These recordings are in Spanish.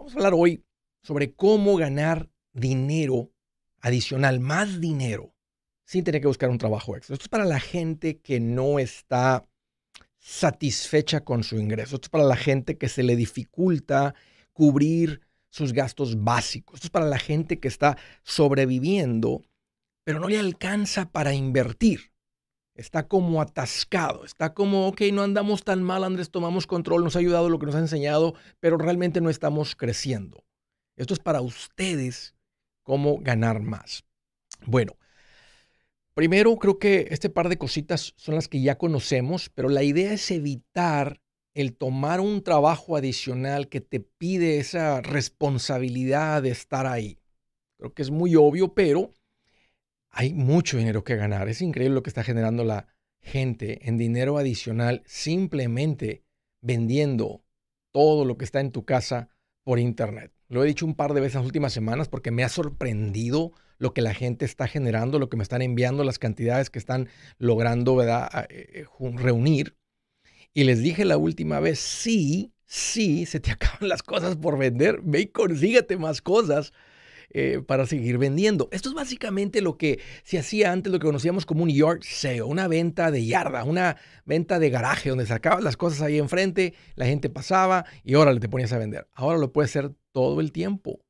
Vamos a hablar hoy sobre cómo ganar dinero adicional, más dinero, sin tener que buscar un trabajo extra. Esto es para la gente que no está satisfecha con su ingreso. Esto es para la gente que se le dificulta cubrir sus gastos básicos. Esto es para la gente que está sobreviviendo, pero no le alcanza para invertir está como atascado, está como, ok, no andamos tan mal, Andrés, tomamos control, nos ha ayudado lo que nos ha enseñado, pero realmente no estamos creciendo. Esto es para ustedes, cómo ganar más. Bueno, primero creo que este par de cositas son las que ya conocemos, pero la idea es evitar el tomar un trabajo adicional que te pide esa responsabilidad de estar ahí. Creo que es muy obvio, pero hay mucho dinero que ganar. Es increíble lo que está generando la gente en dinero adicional simplemente vendiendo todo lo que está en tu casa por internet. Lo he dicho un par de veces las últimas semanas porque me ha sorprendido lo que la gente está generando, lo que me están enviando, las cantidades que están logrando ah, eh, eh, reunir. Y les dije la última vez, sí, sí, se te acaban las cosas por vender, ve y consíguete más cosas eh, para seguir vendiendo. Esto es básicamente lo que se hacía antes, lo que conocíamos como un yard sale, una venta de yarda, una venta de garaje, donde sacabas las cosas ahí enfrente, la gente pasaba y ahora le te ponías a vender. Ahora lo puedes hacer todo el tiempo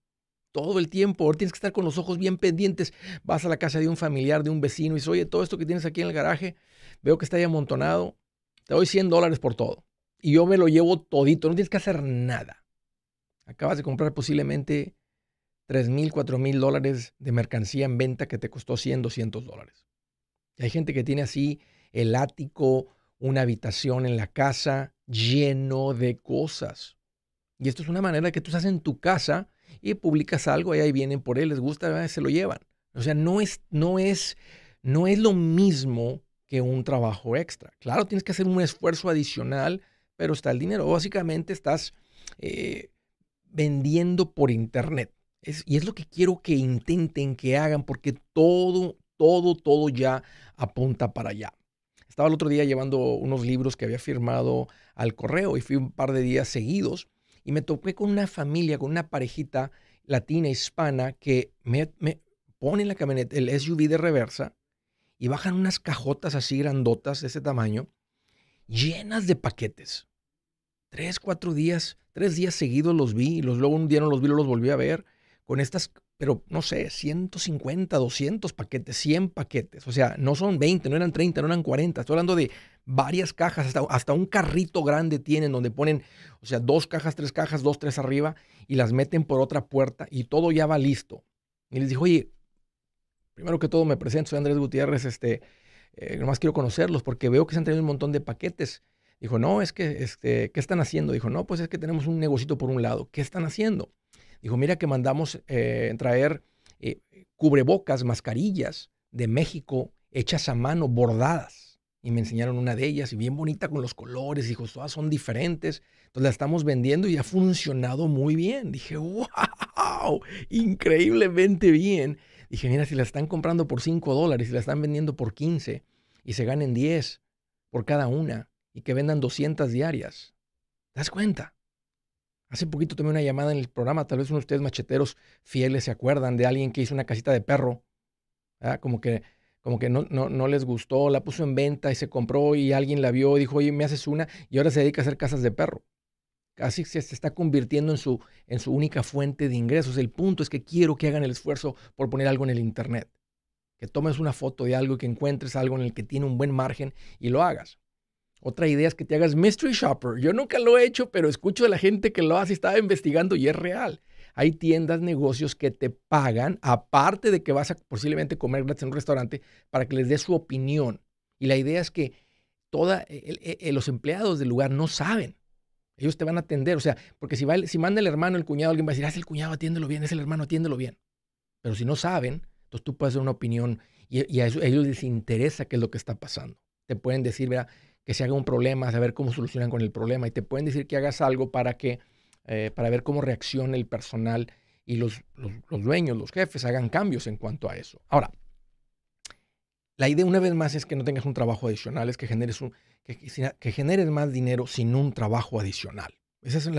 todo el tiempo. Ahora tienes que estar con los ojos bien pendientes. Vas a la casa de un familiar, de un vecino y dices, oye, todo esto que tienes aquí en el garaje, veo que está ahí amontonado. Te doy 100 dólares por todo. Y yo me lo llevo todito. No tienes que hacer nada. Acabas de comprar posiblemente 3 mil, 4 mil dólares de mercancía en venta que te costó 100, 200 dólares. hay gente que tiene así el ático, una habitación en la casa lleno de cosas. Y esto es una manera que tú estás en tu casa y publicas algo y ahí vienen por él, les gusta, se lo llevan. O sea, no es, no es, no es lo mismo que un trabajo extra. Claro, tienes que hacer un esfuerzo adicional, pero está el dinero. Básicamente estás eh, vendiendo por internet y es lo que quiero que intenten, que hagan, porque todo, todo, todo ya apunta para allá. Estaba el otro día llevando unos libros que había firmado al correo y fui un par de días seguidos y me topé con una familia, con una parejita latina hispana que me, pone en la camioneta, el SUV de reversa y bajan unas cajotas así grandotas de ese tamaño llenas de paquetes. Tres, cuatro días, tres días seguidos los vi, y los, luego un día no los vi, los volví a ver con estas, pero no sé, 150, 200 paquetes, 100 paquetes. O sea, no son 20, no eran 30, no eran 40. Estoy hablando de varias cajas, hasta, un carrito grande tienen donde ponen, o sea, dos cajas, tres cajas, dos, tres arriba y las meten por otra puerta y todo ya va listo. Y les dijo, oye, primero que todo me presento, soy Andrés Gutiérrez, este, eh, nomás quiero conocerlos porque veo que se han traído un montón de paquetes. Dijo, no, es que, este, ¿qué están haciendo? Dijo, no, pues es que tenemos un negocito por un lado. ¿Qué están haciendo? Dijo, mira que mandamos eh, traer eh, cubrebocas, mascarillas de México hechas a mano, bordadas. Y me enseñaron una de ellas y bien bonita con los colores. Dijo, todas son diferentes. Entonces la estamos vendiendo y ha funcionado muy bien. Dije, wow, increíblemente bien. Dije, mira, si la están comprando por 5 dólares y si la están vendiendo por 15 y se ganen 10 por cada una y que vendan 200 diarias. ¿Te das cuenta? Hace poquito tomé una llamada en el programa, tal vez uno de ustedes macheteros fieles se acuerdan de alguien que hizo una casita de perro, ¿Ah? como que, como que no, no, no, les gustó, la puso en venta y se compró y alguien la vio y dijo, oye, me haces una y ahora se dedica a hacer casas de perro. Casi se, se está convirtiendo en su, en su única fuente de ingresos. El punto es que quiero que hagan el esfuerzo por poner algo en el Internet. Que tomes una foto de algo y que encuentres algo en el que tiene un buen margen y lo hagas. Otra idea es que te hagas mystery shopper. Yo nunca lo he hecho, pero escucho a la gente que lo hace, y estaba investigando y es real. Hay tiendas, negocios que te pagan, aparte de que vas a posiblemente comer gratis en un restaurante, para que les dé su opinión. Y la idea es que toda, e, e, e, los empleados del lugar no saben. Ellos te van a atender. O sea, porque si, si manda el hermano, el cuñado, alguien va a decir, ah, es el cuñado, atiéndelo bien, es el hermano, atiéndelo bien. Pero si no saben, entonces tú puedes dar una opinión y, a ellos les interesa qué es lo que está pasando. Te pueden decir, mira, que se haga un problema, saber cómo solucionan con el problema y te pueden decir que hagas algo para que, eh, para ver cómo reacciona el personal y los, dueños, los jefes hagan cambios en cuanto a eso. Ahora, la idea una vez más es que no tengas un trabajo adicional, es que generes, que más dinero sin un trabajo adicional. Esa es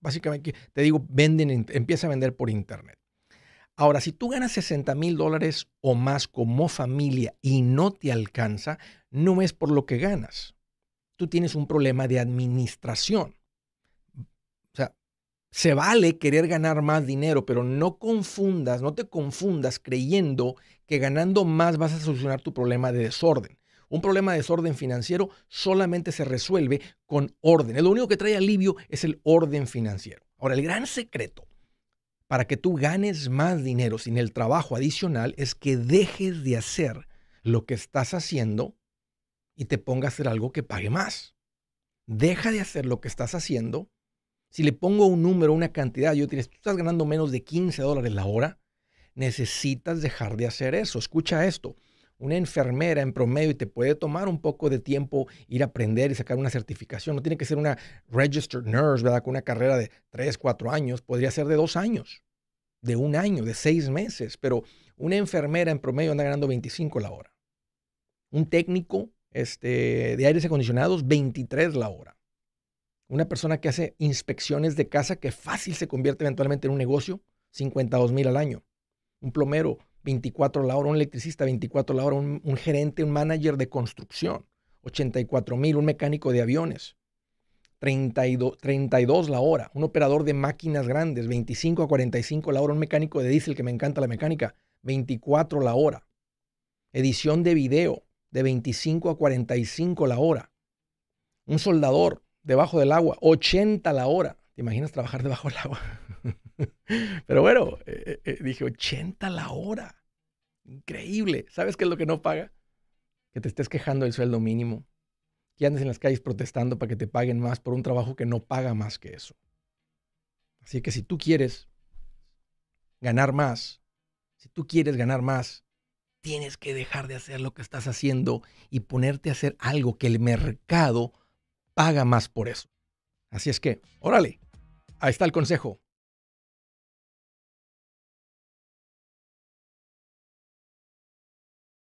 básicamente, te digo, venden, empieza a vender por internet. Ahora, si tú ganas 60 mil dólares o más como familia y no te alcanza, no es por lo que ganas, tú tienes un problema de administración. O sea, se vale querer ganar más dinero, pero no confundas, no te confundas creyendo que ganando más vas a solucionar tu problema de desorden. Un problema de desorden financiero solamente se resuelve con orden. Lo único que trae alivio es el orden financiero. Ahora, el gran secreto para que tú ganes más dinero sin el trabajo adicional es que dejes de hacer lo que estás haciendo y te ponga a hacer algo que pague más. Deja de hacer lo que estás haciendo. Si le pongo un número, una cantidad, yo te tú estás ganando menos de 15 dólares la hora, necesitas dejar de hacer eso. Escucha esto. Una enfermera en promedio y te puede tomar un poco de tiempo ir a aprender y sacar una certificación. No tiene que ser una registered nurse, ¿verdad? Con una carrera de 3, 4 años. Podría ser de 2 años, de un año, de 6 meses. Pero una enfermera en promedio anda ganando 25 la hora. Un técnico este, de aires acondicionados, 23 la hora. Una persona que hace inspecciones de casa que fácil se convierte eventualmente en un negocio, 52 mil al año. Un plomero, 24 la hora, un electricista, 24 la hora, un, gerente, un manager de construcción, 84 mil, un mecánico de aviones, 32, 32 la hora, un operador de máquinas grandes, 25 a 45 la hora, un mecánico de diésel que me encanta la mecánica, 24 la hora. Edición de video, de 25 a 45 la hora. Un soldador debajo del agua, 80 la hora. ¿Te imaginas trabajar debajo del agua? Pero bueno, eh, eh, eh, dije 80 la hora. Increíble. ¿Sabes qué es lo que no paga? Que te estés quejando del sueldo mínimo. Que andes en las calles protestando para que te paguen más por un trabajo que no paga más que eso. Así que si tú quieres ganar más, si tú quieres ganar más, tienes que dejar de hacer lo que estás haciendo y ponerte a hacer algo que el mercado paga más por eso. Así es que, órale, ahí está el consejo.